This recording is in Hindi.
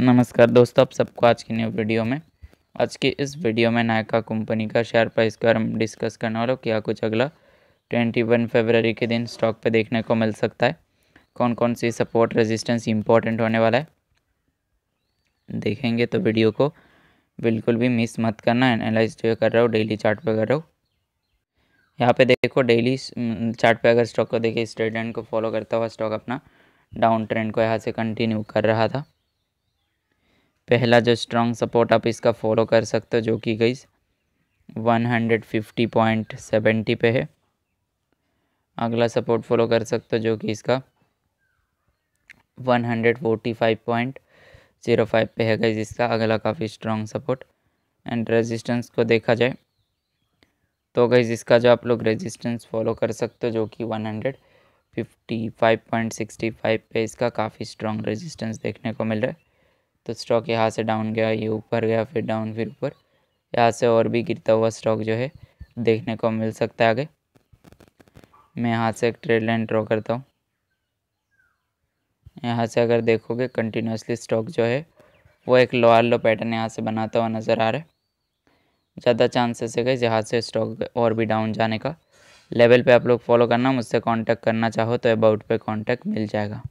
नमस्कार दोस्तों आप सबको आज की न्यू वीडियो में आज की इस वीडियो में नायका कंपनी का शेयर प्राइस के बारे में डिस्कस करने वाला क्या कुछ अगला ट्वेंटी वन फेबररी के दिन स्टॉक पे देखने को मिल सकता है कौन कौन सी सपोर्ट रेजिस्टेंस इंपॉर्टेंट होने वाला है देखेंगे तो वीडियो को बिल्कुल भी मिस मत करना एनालाइज जो कर रहा हो डेली चार्ट पे कर रहा हो यहाँ पे देखो डेली चार्ट पे अगर स्टॉक को देखिए स्ट्रेट लाइन को फॉलो करता हुआ स्टॉक अपना डाउन ट्रेंड को यहाँ से कंटिन्यू कर रहा था पहला जो स्ट्रॉन्ग सपोर्ट आप इसका फॉलो कर सकते हो जो कि गई 150.70 पे है अगला सपोर्ट फॉलो कर सकते हो जो कि इसका 145.05 पे है गई इसका अगला काफ़ी स्ट्रॉन्ग सपोर्ट एंड रेजिस्टेंस को देखा जाए तो गई इसका जो आप लोग रेजिस्टेंस फॉलो कर सकते हो जो कि 155.65 पे इसका काफ़ी स्ट्रॉन्ग रेजिस्टेंस देखने को मिल रहा है तो स्टॉक यहाँ से डाउन गया ये ऊपर गया फिर डाउन फिर ऊपर यहाँ से और भी गिरता हुआ स्टॉक जो है देखने को मिल सकता है आगे मैं यहाँ से एक ट्रेड लाइन ड्रॉ करता हूँ यहाँ से अगर देखोगे कंटिन्यूसली स्टॉक जो है वो एक लोअर लो पैटर्न यहाँ से बनाता हुआ नज़र आ रहा है ज़्यादा चांसेस है गए यहाँ से स्टॉक और भी डाउन जाने का लेवल पे आप लोग फॉलो करना मुझसे कांटेक्ट करना चाहो तो अबाउट पे कांटेक्ट मिल जाएगा